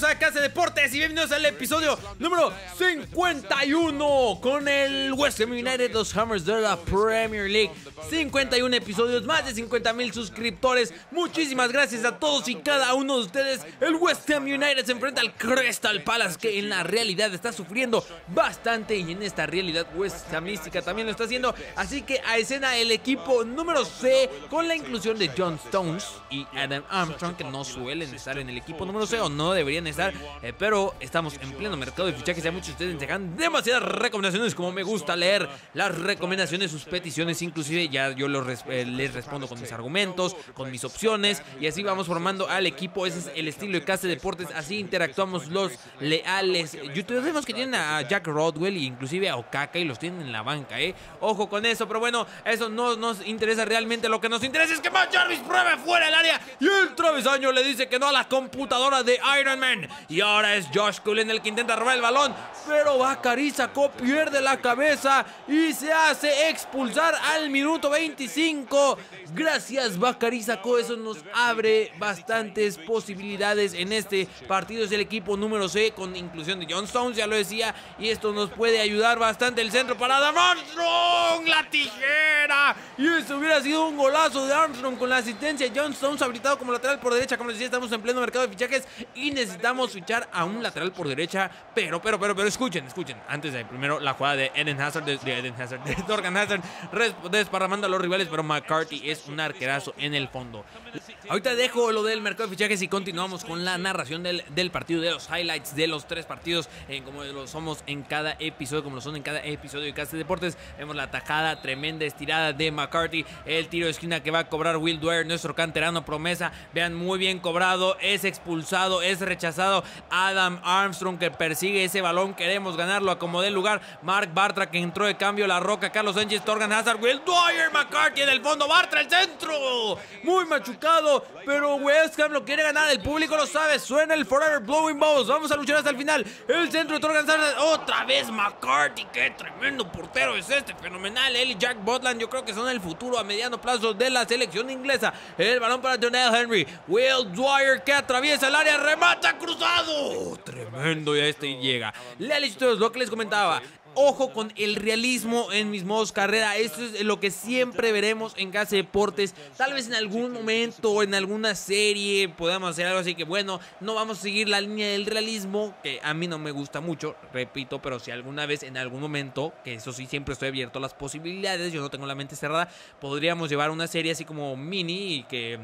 a Casa Deportes y bienvenidos al episodio número 51 con el West Ham United, los Hammers de la Premier League. 51 episodios, más de 50 mil suscriptores. Muchísimas gracias a todos y cada uno de ustedes. El West Ham United se enfrenta al Crystal Palace que en la realidad está sufriendo bastante y en esta realidad West Hamística también lo está haciendo. Así que a escena el equipo número C con la inclusión de John Stones y Adam Armstrong que no suelen estar en el equipo número C o no deberían estar. Eh, pero estamos en pleno mercado de fichajes. Ya muchos de ustedes enseñan demasiadas recomendaciones. Como me gusta leer las recomendaciones, sus peticiones, inclusive ya yo eh, les respondo con mis argumentos, con mis opciones. Y así vamos formando al equipo. Ese es el estilo de Casa Deportes. Así interactuamos los leales. YouTube vemos que tienen a Jack Rodwell y inclusive a Okaka y los tienen en la banca, ¿eh? Ojo con eso, pero bueno, eso no nos interesa realmente. Lo que nos interesa es que Matt Jarvis pruebe fuera el área y el travesaño le dice que no a la computadora de Iron Man. Y ahora es Josh Cullen el que intenta robar el balón. Pero Bakari pierde la cabeza y se hace expulsar al minuto 25. Gracias Bakari eso nos abre bastantes posibilidades en este partido. Es el equipo número C con inclusión de John Stones, ya lo decía. Y esto nos puede ayudar bastante el centro para Armstrong. La tijera. Y eso hubiera sido un golazo de Armstrong con la asistencia John Stones habilitado como lateral por derecha. Como decía, estamos en pleno mercado de fichajes y necesitamos Necesitamos fichar a un lateral por derecha, pero, pero, pero, pero, escuchen, escuchen. Antes de primero la jugada de Eden Hazard, de, de Eden Hazard, de Dorgan Hazard, desparramando a los rivales, pero McCarthy es un arquerazo en el fondo. Ahorita dejo lo del mercado de fichajes y continuamos con la narración del, partido, de los highlights de los tres partidos, como lo somos en cada episodio, como lo son en cada episodio de Castle Deportes. Vemos la tajada tremenda estirada de McCarthy, el tiro de esquina que va a cobrar Will Dwyer, nuestro canterano promesa. Vean, muy bien cobrado, es expulsado, es rechazado Adam Armstrong que persigue ese balón, queremos ganarlo, acomodé el lugar. Mark Bartra que entró de cambio, La Roca, Carlos Sánchez, Torgan Hazard, Will Dwyer, McCarthy en el fondo, Bartra el centro, muy machucado. Pero, West Ham lo quiere ganar. El público lo sabe. Suena el Forever Blowing Balls. Vamos a luchar hasta el final. El centro de Sardes. Otra vez McCarthy. Qué tremendo portero es este. Fenomenal. Él Jack Botland. Yo creo que son el futuro a mediano plazo de la selección inglesa. El balón para Donnell Henry. Will Dwyer que atraviesa el área. Remata cruzado. tremendo. Y a este llega. todos lo que les comentaba. Ojo con el realismo en mis modos carrera. Esto es lo que siempre veremos en Casa de Deportes. Tal vez en algún momento, en alguna serie, podamos hacer algo así que, bueno, no vamos a seguir la línea del realismo, que a mí no me gusta mucho, repito, pero si alguna vez, en algún momento, que eso sí, siempre estoy abierto a las posibilidades, yo no tengo la mente cerrada, podríamos llevar una serie así como mini y que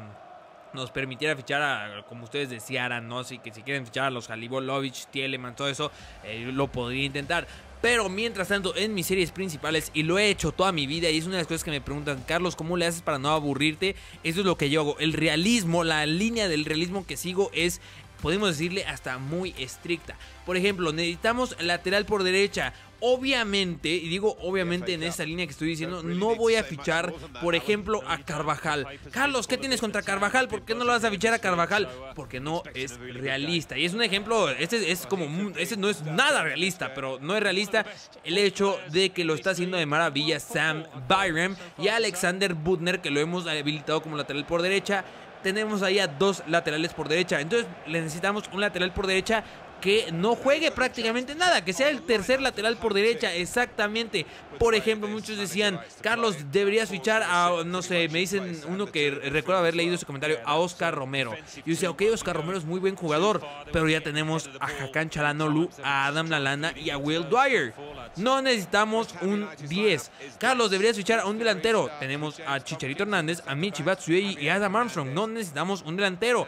nos permitiera fichar a, como ustedes desearan, ¿no? Así que si quieren fichar a los Halibolovich, Tieleman, todo eso, eh, lo podría intentar. Pero mientras tanto, en mis series principales, y lo he hecho toda mi vida, y es una de las cosas que me preguntan, Carlos, ¿cómo le haces para no aburrirte? Eso es lo que yo hago. El realismo, la línea del realismo que sigo es podemos decirle hasta muy estricta. Por ejemplo, necesitamos lateral por derecha, Obviamente, y digo obviamente en esta línea que estoy diciendo, no voy a fichar, por ejemplo, a Carvajal. Carlos, ¿qué tienes contra Carvajal? ¿Por qué no lo vas a fichar a Carvajal? Porque no es realista. Y es un ejemplo, este es como, este no es nada realista, pero no es realista el hecho de que lo está haciendo de maravilla Sam Byram y Alexander Butner, que lo hemos habilitado como lateral por derecha tenemos ahí a dos laterales por derecha. Entonces necesitamos un lateral por derecha que no juegue prácticamente nada, que sea el tercer lateral por derecha, exactamente. Por ejemplo, muchos decían, Carlos, deberías fichar a, no sé, me dicen uno que recuerdo haber leído ese comentario, a Oscar Romero. Yo decía, ok, Oscar Romero es muy buen jugador, pero ya tenemos a Hakan Chalanolu, a Adam Lalana y a Will Dwyer. No necesitamos un 10. Carlos, deberías fichar a un delantero. Tenemos a Chicharito Hernández, a Michi Batsuyi y a Adam Armstrong. No necesitamos un delantero.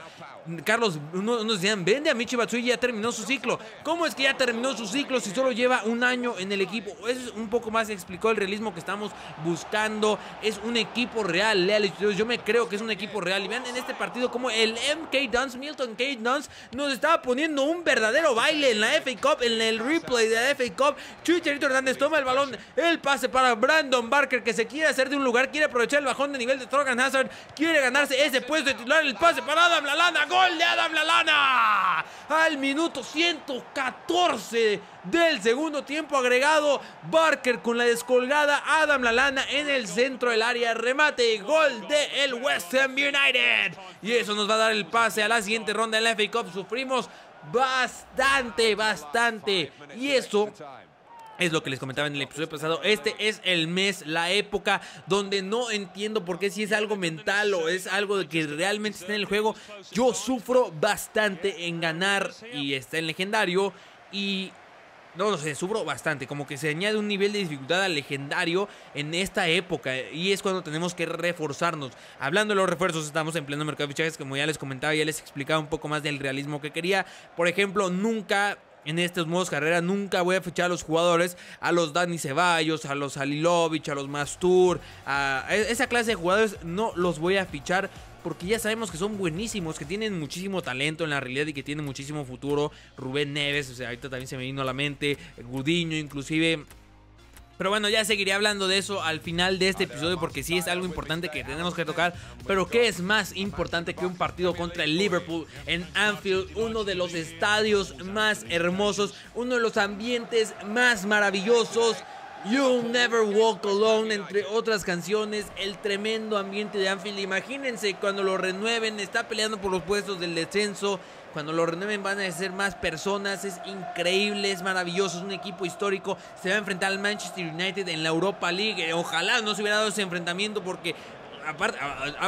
Carlos, unos decían, vende a Michi y ya terminó su ciclo. ¿Cómo es que ya terminó su ciclo si solo lleva un año en el equipo? es un poco más explicó el realismo que estamos buscando. Es un equipo real, leal. Yo me creo que es un equipo real. Y vean en este partido como el MK dance Milton K. Dunst nos estaba poniendo un verdadero baile en la FA Cup, en el replay de la FA Cup. Chucherito Hernández toma el balón, el pase para Brandon Barker que se quiere hacer de un lugar, quiere aprovechar el bajón de nivel de Trogan Hazard, quiere ganarse ese puesto de titular, el pase para Adam lana gol de Adam lana al minuto 114 del segundo tiempo agregado. Barker con la descolgada. Adam Lalana en el centro del área. Remate y gol de el West Ham United. Y eso nos va a dar el pase a la siguiente ronda de la FA Cup. Sufrimos bastante, bastante. Y eso es lo que les comentaba en el episodio pasado. Este es el mes, la época donde no entiendo por qué si es algo mental o es algo de que realmente está en el juego. Yo sufro bastante en ganar y está en legendario. Y no, no sé, sufro bastante. Como que se añade un nivel de dificultad al legendario en esta época. Y es cuando tenemos que reforzarnos. Hablando de los refuerzos, estamos en pleno mercado de fichajes. Como ya les comentaba, ya les explicaba un poco más del realismo que quería. Por ejemplo, nunca en estos modos carrera Nunca voy a fichar a los jugadores, a los Dani Ceballos, a los Alilovich, a los Mastur, a e, esa clase de jugadores no los voy a fichar. Porque ya sabemos que son buenísimos, que tienen muchísimo talento en la realidad y que tienen muchísimo futuro. Rubén Neves, o sea, ahorita también se me vino a la mente. Gudiño, inclusive pero bueno, ya seguiré hablando de eso al final de este episodio porque sí es algo importante que tenemos que tocar. Pero ¿qué es más importante que un partido contra el Liverpool en Anfield? Uno de los estadios más hermosos, uno de los ambientes más maravillosos. You'll Never Walk Alone, entre otras canciones, el tremendo ambiente de Anfield. Imagínense cuando lo renueven, está peleando por los puestos del descenso cuando lo renueven van a ser más personas. Es increíble, es maravilloso. Es un equipo histórico. Se va a enfrentar al Manchester United en la Europa League. Ojalá no se hubiera dado ese enfrentamiento porque... Aparte,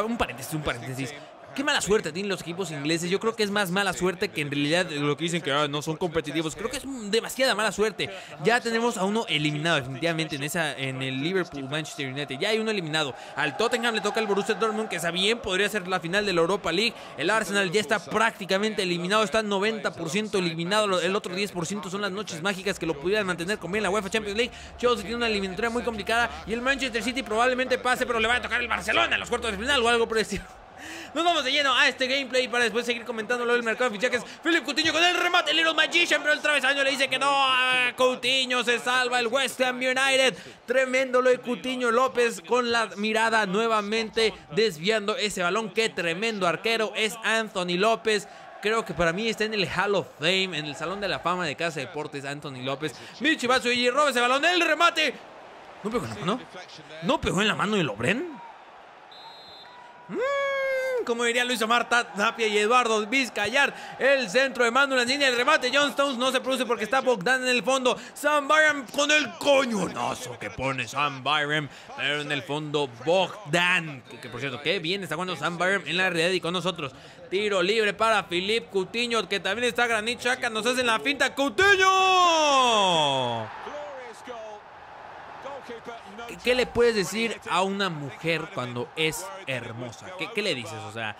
un paréntesis, un pues paréntesis. Qué mala suerte tienen los equipos ingleses. Yo creo que es más mala suerte que en realidad lo que dicen que ah, no son competitivos. Creo que es demasiada mala suerte. Ya tenemos a uno eliminado definitivamente en esa en el Liverpool Manchester United. Ya hay uno eliminado. Al Tottenham le toca el Borussia Dortmund que bien podría ser la final de la Europa League. El Arsenal ya está prácticamente eliminado, está 90% eliminado. El otro 10% son las noches mágicas que lo pudieran mantener con bien la UEFA Champions League. Chelsea tiene una eliminatoria muy complicada y el Manchester City probablemente pase, pero le va a tocar el Barcelona en los cuartos de final o algo por el estilo. Nos vamos de lleno a este gameplay para después seguir comentando El del mercado de es Philip Coutinho con el remate, el Little Magician, pero el travesaño le dice que no. Coutinho se salva el West Ham United. Tremendo lo de Coutinho López con la mirada nuevamente desviando ese balón. Qué tremendo arquero es Anthony López creo que para mí está en el Hall of Fame, en el Salón de la Fama de Casa de Deportes, Anthony López. Michi y roba ese balón, el remate. ¿No pegó en la mano? ¿No pegó en la mano de Lobren. Mmm como diría Luis Omar Tapia y Eduardo Vizcayar. El centro de mando en línea, el remate. John Stones no se produce porque está Bogdan en el fondo. Sam Byron con el coñonazo que pone Sam Byron. Pero en el fondo Bogdan. Que, por cierto, que bien está jugando Sam Byron en la realidad y con nosotros. Tiro libre para Filip Cutiño, que también está Granit Acá Nos hacen la finta. ¡Cutiño! ¿qué le puedes decir a una mujer cuando es hermosa? ¿Qué, le dices? O sea,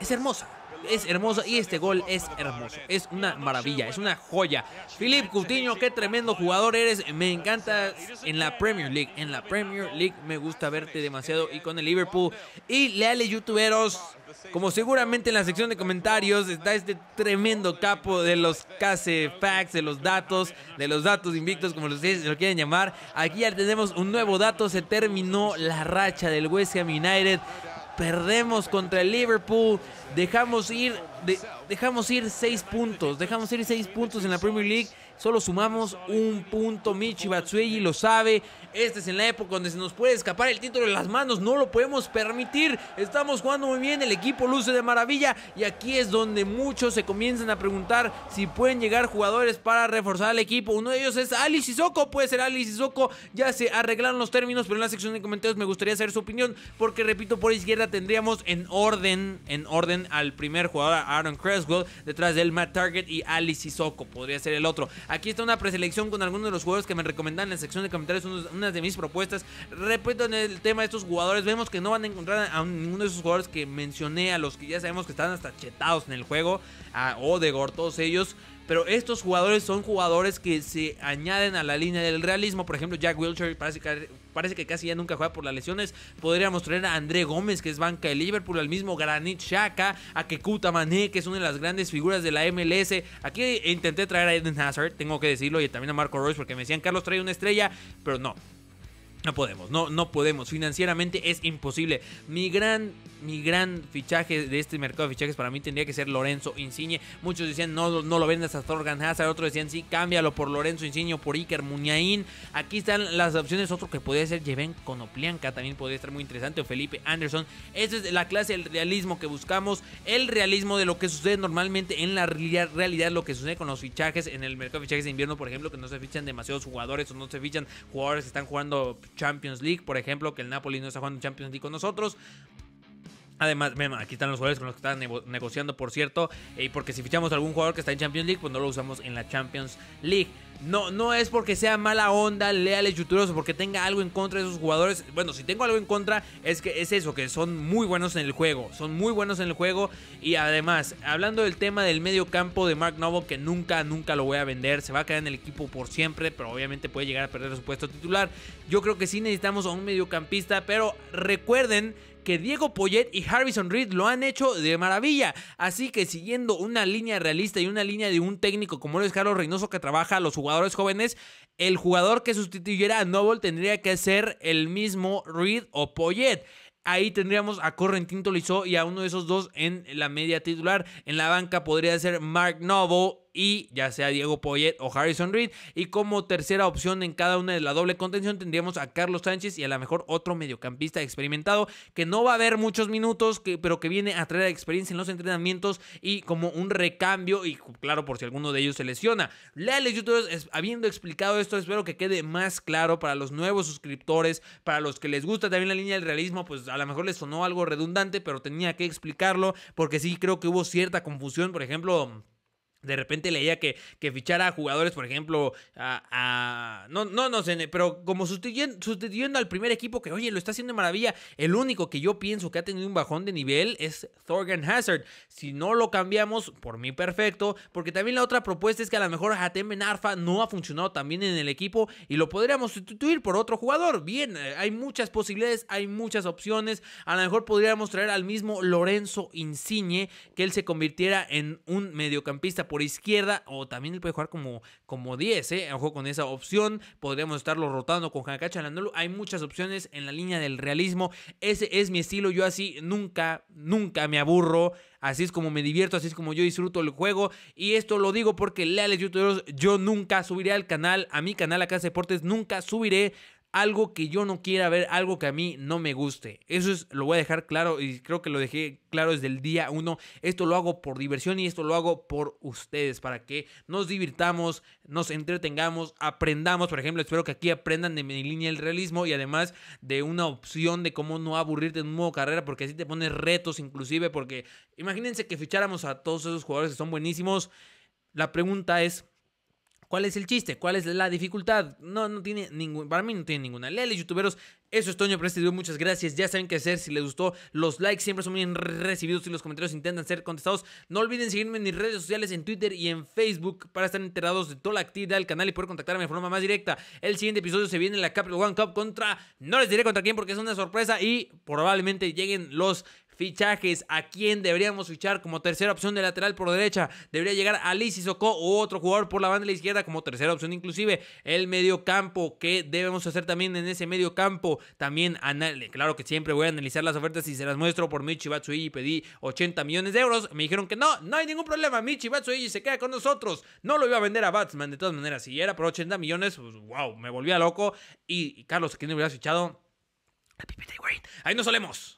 es hermosa es hermoso y este gol es hermoso. Es una maravilla, es una joya. Filip Coutinho, qué tremendo jugador eres. Me encanta en la Premier League. En la Premier League me gusta verte demasiado y con el Liverpool. Y leales youtuberos, como seguramente en la sección de comentarios está este tremendo capo de los case facts, de los datos, de los datos invictos, como ustedes lo quieren llamar. Aquí ya tenemos un nuevo dato. Se terminó la racha del West Ham United perdemos contra el Liverpool, dejamos ir, dejamos ir seis puntos, dejamos ir seis puntos en la Premier League Solo sumamos un punto. Michi Batsuegi lo sabe. Este es en la época donde se nos puede escapar el título de las manos. No lo podemos permitir. Estamos jugando muy bien. El equipo luce de maravilla. Y aquí es donde muchos se comienzan a preguntar si pueden llegar jugadores para reforzar el equipo. Uno de ellos es Ali Sissoko. Puede ser Ali Sissoko. Ya se arreglaron los términos. Pero en la sección de comentarios me gustaría saber su opinión. Porque repito, por izquierda tendríamos en orden, en orden al primer jugador, Aaron Creswell. Detrás del Matt Target y Ali Sissoko. Podría ser el otro. Aquí está una preselección con algunos de los jugadores que me recomendan en la sección de comentarios, unas de mis propuestas. Repito, en el tema de estos jugadores, vemos que no van a encontrar a ninguno de esos jugadores que mencioné, a los que ya sabemos que están hasta chetados en el juego, a Odegor, todos ellos. Pero estos jugadores son jugadores que se añaden a la línea del realismo. Por ejemplo, Jack Wilshere parece que, casi ya nunca juega por las lesiones. Podríamos traer a André Gómez, que es banca de Liverpool, al mismo Granit Xhaka, a Kekuta Mané, que es una de las grandes figuras de la MLS. Aquí intenté traer a Eden Hazard, tengo que decirlo, y también a Marco Royce, porque me decían, que Carlos trae una estrella, pero no. No podemos, no, no podemos. Financieramente es imposible. Mi gran, mi gran fichaje de este mercado de fichajes para mí tendría que ser Lorenzo Insigne. Muchos decían no, no lo vendes a Thorgan Hazard, otros decían sí, cámbialo por Lorenzo Insigne o por Iker Muñain. Aquí están las opciones. Otro que podría ser Jeven Conoplianca. también podría estar muy interesante, o Felipe Anderson. Esa es la clase del realismo que buscamos. El realismo de lo que sucede normalmente en la realidad, lo que sucede con los fichajes en el mercado de fichajes de invierno, por ejemplo, que no se fichan demasiados jugadores o no se fichan jugadores que están jugando Champions League, por ejemplo, que el Napoli no está jugando Champions League con nosotros. Además, aquí están los jugadores con los que están negociando, por cierto. Eh, y porque si fichamos algún jugador que está en Champions League, pues no lo usamos en la Champions League. No, no es porque sea mala onda, leales o porque tenga algo en contra de esos jugadores. Bueno, si tengo algo en contra, es que es eso, que son muy buenos en el juego. Son muy buenos en el juego. Y además, hablando del tema del medio campo de Mark Novo, que nunca, nunca lo voy a vender. Se va a quedar en el equipo por siempre, pero obviamente puede llegar a perder su puesto titular. Yo creo que sí necesitamos a un mediocampista, pero recuerden que Diego Poyet y Harrison Reed lo han hecho de maravilla. Así que siguiendo una línea realista y una línea de un técnico como es Carlos Reynoso que trabaja a los jugadores jóvenes, el jugador que sustituyera a Noble tendría que ser el mismo Reed o Poyet ahí tendríamos a Correntín Tolizó y a uno de esos dos en la media titular. En la banca podría ser Mark Noble y ya sea Diego Poyet o Harrison Reed. Y como tercera opción en cada una de la doble contención tendríamos a Carlos Sánchez y a lo mejor otro mediocampista experimentado que no va a haber muchos minutos, pero que viene a traer experiencia en los entrenamientos y como un recambio y claro por si alguno de ellos se lesiona. Leales youtubers, habiendo explicado esto, espero que quede más claro para los nuevos suscriptores, para los que les gusta también la línea del realismo, pues a lo mejor les sonó algo redundante, pero tenía que explicarlo porque sí creo que hubo cierta confusión, por ejemplo de repente leía que, que fichara a jugadores, por ejemplo, a, no, no, no sé, pero como sustituyendo, al primer equipo que, oye, lo está haciendo maravilla. El único que yo pienso que ha tenido un bajón de nivel es Thorgan Hazard. Si no lo cambiamos, por mí perfecto, porque también la otra propuesta es que a lo mejor Hatem Ben Arfa no ha funcionado también en el equipo y lo podríamos sustituir por otro jugador. Bien, eh, hay muchas posibilidades, hay muchas opciones. A lo mejor podríamos traer al mismo Lorenzo Insigne, que él se convirtiera en un mediocampista izquierda o también él puede jugar como, como 10, ¿eh? Ojo con esa opción. Podríamos estarlo rotando con Hakacha Hay muchas opciones en la línea del realismo. Ese es mi estilo. Yo así nunca, nunca me aburro. Así es como me divierto, así es como yo disfruto el juego. Y esto lo digo porque, leales youtubers, yo nunca subiré al canal, a mi canal Acá Deportes, nunca subiré algo que yo no quiera ver, algo que a mí no me guste. Eso es, lo voy a dejar claro y creo que lo dejé claro desde el día uno. Esto lo hago por diversión y esto lo hago por ustedes, para que nos divirtamos, nos entretengamos, aprendamos. Por ejemplo, espero que aquí aprendan de mi línea el realismo y además de una opción de cómo no aburrirte en un modo carrera, porque así te pones retos inclusive, porque imagínense que ficháramos a todos esos jugadores que son buenísimos. La pregunta es, ¿Cuál es el chiste? ¿Cuál es la dificultad? No, no tiene ningún, para mí no tiene ninguna. Lele, youtuberos, eso es Toño por este muchas gracias, ya saben qué hacer, si les gustó, los likes siempre son bien recibidos y los comentarios intentan ser contestados. No olviden seguirme en mis redes sociales, en Twitter y en Facebook para estar enterados de toda la actividad del canal y poder contactarme de forma más directa. El siguiente episodio se viene en la Capital One Cup contra, no les diré contra quién porque es una sorpresa y probablemente lleguen los fichajes, a quién deberíamos fichar como tercera opción de lateral por derecha. Debería llegar Alice Soko u otro jugador por la banda de la izquierda como tercera opción, inclusive el medio campo. ¿Qué debemos hacer también en ese medio campo? También, claro que siempre voy a analizar las ofertas y se las muestro por Michi y Pedí 80 millones de euros. Me dijeron que no, no hay ningún problema. Michi Batsuigi se queda con nosotros. No lo iba a vender a Batsman. De todas maneras, si era por 80 millones, pues, wow, me volvía loco. Y, Carlos, ¿quién hubiera fichado? Ahí nos solemos.